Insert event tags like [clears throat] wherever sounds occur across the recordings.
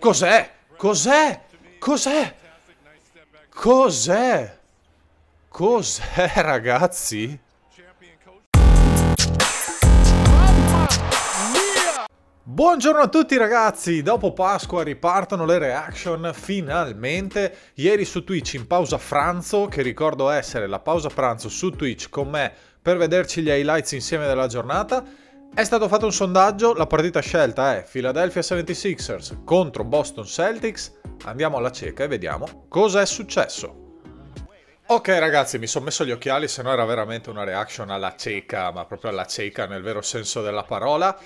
Cos'è? Cos'è? Cos'è? Cos'è? Cos'è, ragazzi? Buongiorno a tutti ragazzi, dopo Pasqua ripartono le reaction finalmente. Ieri su Twitch in pausa pranzo, che ricordo essere la pausa pranzo su Twitch con me per vederci gli highlights insieme della giornata è stato fatto un sondaggio, la partita scelta è Philadelphia 76ers contro Boston Celtics. Andiamo alla cieca e vediamo cosa è successo. Ok ragazzi, mi sono messo gli occhiali, se no era veramente una reaction alla cieca, ma proprio alla cieca nel vero senso della parola.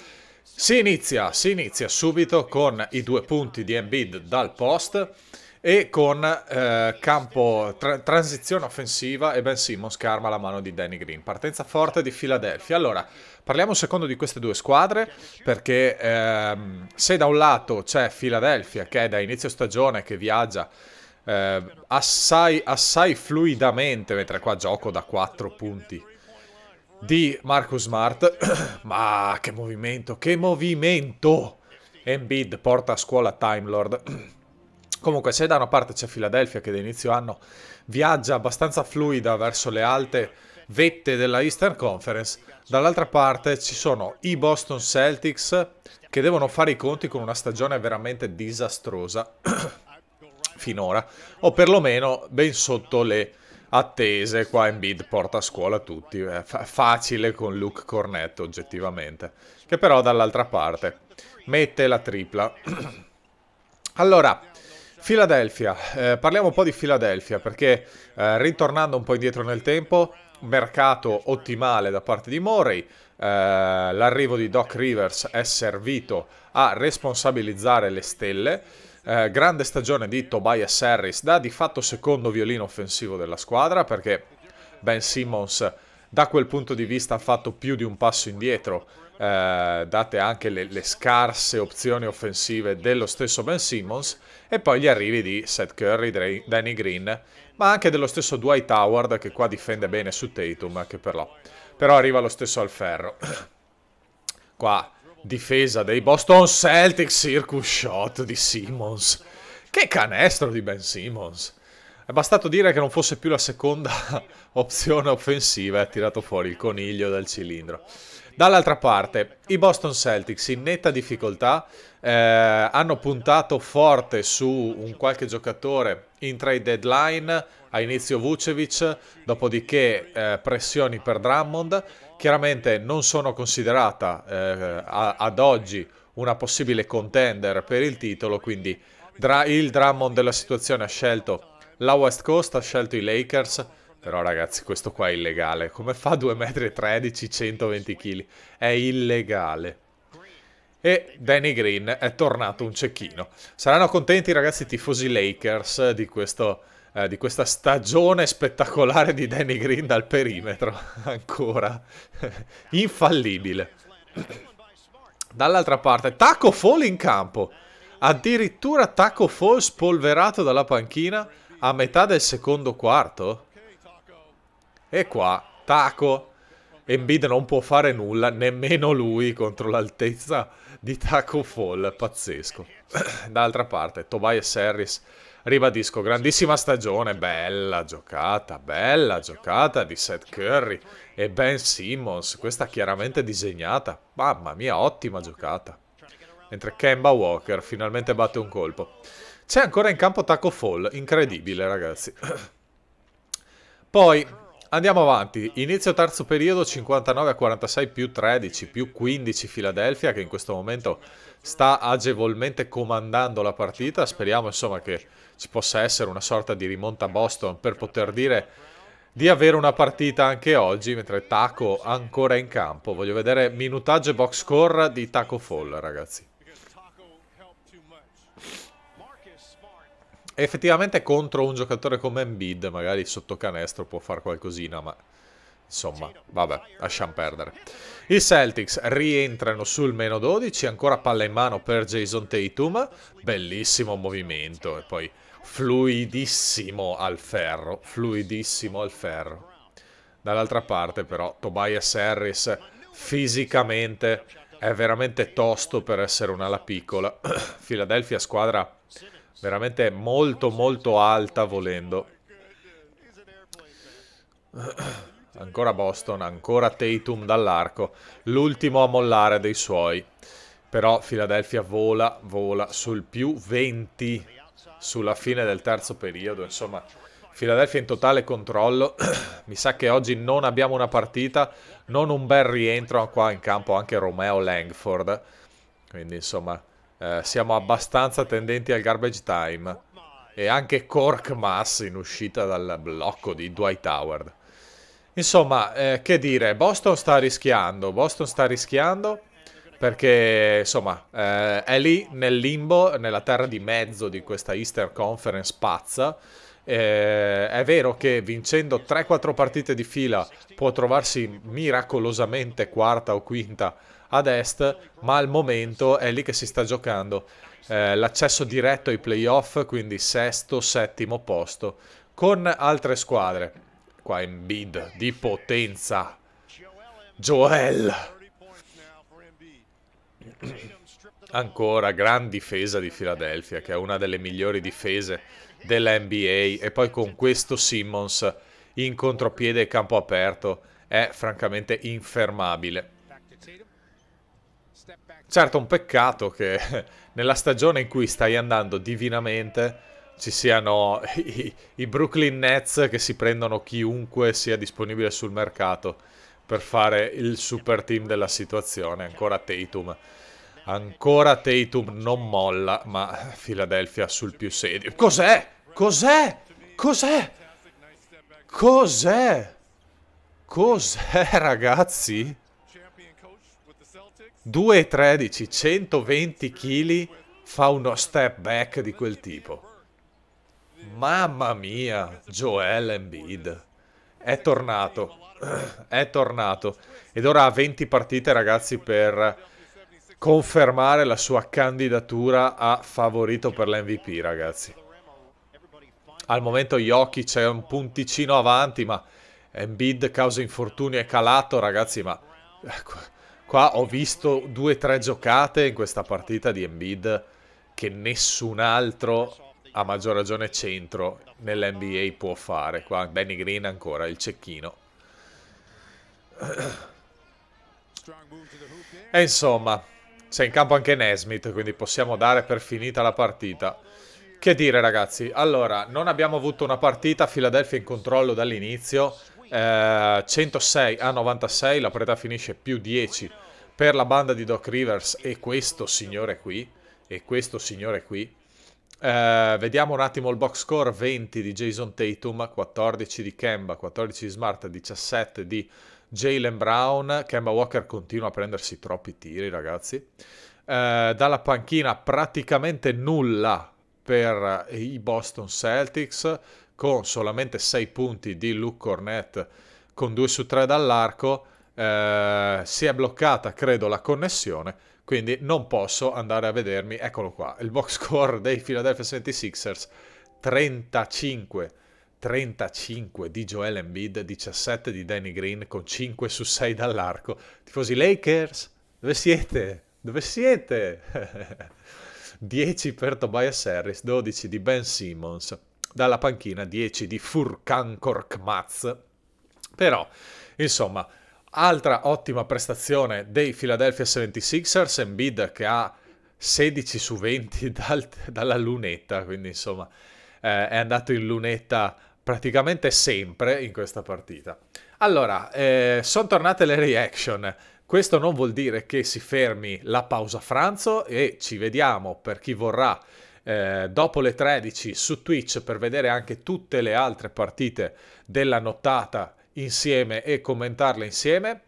Si inizia, si inizia subito con i due punti di Embiid dal post e con eh, campo tra transizione offensiva e Ben Simmons che arma la mano di Danny Green. Partenza forte di Philadelphia. Allora, parliamo un secondo di queste due squadre perché ehm, se da un lato c'è Philadelphia che è da inizio stagione che viaggia eh, assai, assai fluidamente, mentre qua gioco da 4 punti di Marcus Smart, [clears throat] ma che movimento, che movimento! Embiid porta a scuola Time Lord. [clears throat] Comunque, se da una parte c'è Philadelphia che da inizio anno viaggia abbastanza fluida verso le alte vette della Eastern Conference, dall'altra parte ci sono i Boston Celtics che devono fare i conti con una stagione veramente disastrosa [clears throat] finora, o perlomeno ben sotto le attese. Qua in bid porta a scuola tutti, è facile con Luke Cornetto oggettivamente, che però dall'altra parte mette la tripla. [clears throat] allora, Filadelfia, eh, parliamo un po' di Filadelfia perché eh, ritornando un po' indietro nel tempo, mercato ottimale da parte di Morey, eh, l'arrivo di Doc Rivers è servito a responsabilizzare le stelle, eh, grande stagione di Tobias Harris da di fatto secondo violino offensivo della squadra perché Ben Simmons da quel punto di vista ha fatto più di un passo indietro, eh, date anche le, le, scarse opzioni offensive dello stesso Ben Simmons, e poi gli arrivi di Seth Curry, Dre Danny Green, ma anche dello stesso Dwight Howard che qua difende bene su Tatum, che però, però arriva lo stesso al ferro. [clears throat] qua difesa dei Boston Celtics, circus shot di Simmons. Che canestro di Ben Simmons! È bastato dire che non fosse più la seconda [laughs] opzione offensiva e ha tirato fuori il coniglio dal cilindro. Dall'altra parte, i Boston Celtics in netta difficoltà eh, hanno puntato forte su un qualche giocatore in trade deadline, a inizio Vucevic, dopodiché eh, pressioni per Drummond. Chiaramente non sono considerata eh, a, ad oggi una possibile contender per il titolo, quindi il Drummond della situazione ha scelto la West Coast ha scelto i Lakers, però ragazzi questo qua è illegale. Come fa 2,13 m, 120 kg? È illegale. E Danny Green è tornato un cecchino. Saranno contenti ragazzi i tifosi Lakers di, questo, eh, di questa stagione spettacolare di Danny Green dal perimetro. [laughs] Ancora. [laughs] Infallibile. Dall'altra parte, Taco Fall in campo. Addirittura Taco Fall spolverato dalla panchina a metà del secondo quarto. E qua, Taco. Embiid non può fare nulla, nemmeno lui, contro l'altezza di Taco Fall. Pazzesco. [clears throat] D'altra parte, Tobias Harris, ribadisco, grandissima stagione, bella giocata, bella giocata di Seth Curry e Ben Simmons. Questa chiaramente disegnata. Mamma mia, ottima giocata. Mentre Kemba Walker finalmente batte un colpo. C'è ancora in campo Taco Fall, incredibile ragazzi. Poi andiamo avanti, inizio terzo periodo 59 a 46 più 13 più 15 Philadelphia che in questo momento sta agevolmente comandando la partita, speriamo insomma che ci possa essere una sorta di rimonta a Boston per poter dire di avere una partita anche oggi mentre Taco ancora in campo, voglio vedere minutaggio e box score di Taco Fall ragazzi. effettivamente contro un giocatore come Embiid magari sotto canestro può fare qualcosina, ma insomma, vabbè, lasciamo perdere. I Celtics rientrano sul meno 12, ancora palla in mano per Jason Tatum, bellissimo movimento e poi fluidissimo al ferro, fluidissimo al ferro. Dall'altra parte però Tobias Harris fisicamente è veramente tosto per essere un'ala piccola. [coughs] Philadelphia squadra veramente molto molto alta volendo. Ancora Boston, ancora Tatum dall'arco, l'ultimo a mollare dei suoi. Però Philadelphia vola, vola sul più 20 sulla fine del terzo periodo, insomma... Philadelphia in totale controllo, [clears throat] mi sa che oggi non abbiamo una partita, non un bel rientro qua in campo anche Romeo Langford, quindi insomma eh, siamo abbastanza tendenti al garbage time. E anche Cork Mass in uscita dal blocco di Dwight Howard. Insomma, eh, che dire, Boston sta rischiando, Boston sta rischiando perché insomma eh, è lì nel limbo, nella terra di mezzo di questa Easter Conference pazza eh, è vero che vincendo 3-4 partite di fila può trovarsi miracolosamente quarta o quinta ad est, ma al momento è lì che si sta giocando eh, l'accesso diretto ai playoff, quindi sesto, settimo posto, con altre squadre. Qua in bid di potenza. Joel ancora gran difesa di Philadelphia, che è una delle migliori difese della NBA, e poi con questo Simmons in contropiede e campo aperto è francamente infermabile. Certo, un peccato che [laughs] nella stagione in cui stai andando divinamente ci siano [laughs] i, i Brooklyn Nets che si prendono chiunque sia disponibile sul mercato per fare il super team della situazione, ancora Tatum Ancora Tatum non molla, ma Philadelphia sul più serio. Cos'è? Cos'è? Cos'è? Cos'è? Cos'è, ragazzi? 2,13, 120 kg, fa uno step back di quel tipo. Mamma mia, Joel Embiid. È tornato. [clears throat] È tornato. Ed ora ha 20 partite, ragazzi, per confermare la sua candidatura a favorito per l'MVP, ragazzi. Al momento Yoki c'è un punticino avanti, ma Embiid causa infortunio e calato, ragazzi, ma ecco, qua ho visto due o tre giocate in questa partita di Embiid che nessun altro a maggior ragione centro nell'NBA può fare. Qua Danny Green ancora, il cecchino. E insomma, c'è in campo anche Nesmith, quindi possiamo dare per finita la partita. Che dire ragazzi, allora, non abbiamo avuto una partita, Philadelphia in controllo dall'inizio, eh, 106 a 96, la preda finisce più 10 per la banda di Doc Rivers e questo signore qui, e questo signore qui, eh, vediamo un attimo il box score 20 di Jason Tatum, 14 di Kemba, 14 di Smart, 17 di Jalen Brown. Kemba Walker continua a prendersi troppi tiri, ragazzi. Uh, dalla panchina praticamente nulla per i Boston Celtics, con solamente 6 punti di Luke Cornette con 2 su 3 dall'arco. Eh, si è bloccata, credo, la connessione, quindi non posso andare a vedermi, eccolo qua, il box [laughs] score dei Philadelphia 76ers, 35, 35 di Joel Embiid, 17 di Danny Green con 5 su 6 dall'arco. Tifosi Lakers, dove siete? Dove siete? 10 [laughs] per Tobias Harris, 12 di Ben Simmons, dalla panchina 10 di Furkan Korkmaz. Però, insomma, Altra ottima prestazione dei Philadelphia 76ers, Embiid che ha 16 su 20 [laughs] dal, dalla lunetta, quindi insomma eh, è andato in lunetta praticamente sempre in questa partita. Allora, eh, sono tornate le reaction. Questo non vuol dire che si fermi la pausa pranzo e ci vediamo per chi vorrà eh, dopo le 13 su Twitch per vedere anche tutte le altre partite della nottata insieme e commentarle insieme.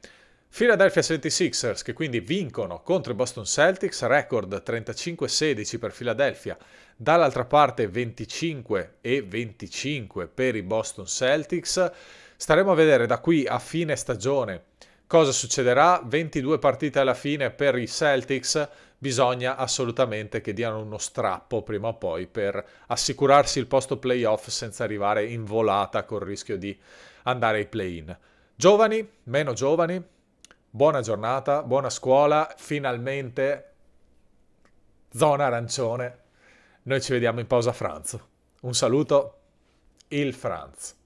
Philadelphia 76ers che quindi vincono contro i Boston Celtics, record 35-16 per Philadelphia, dall'altra parte 25 25 per i Boston Celtics. Staremo a vedere da qui a fine stagione cosa succederà, 22 partite alla fine per i Celtics, bisogna assolutamente che diano uno strappo prima o poi per assicurarsi il posto playoff senza arrivare in volata col rischio di andare ai play-in. Giovani, meno giovani, buona giornata, buona scuola, finalmente zona arancione. Noi ci vediamo in pausa Franz. Un saluto, il Franz.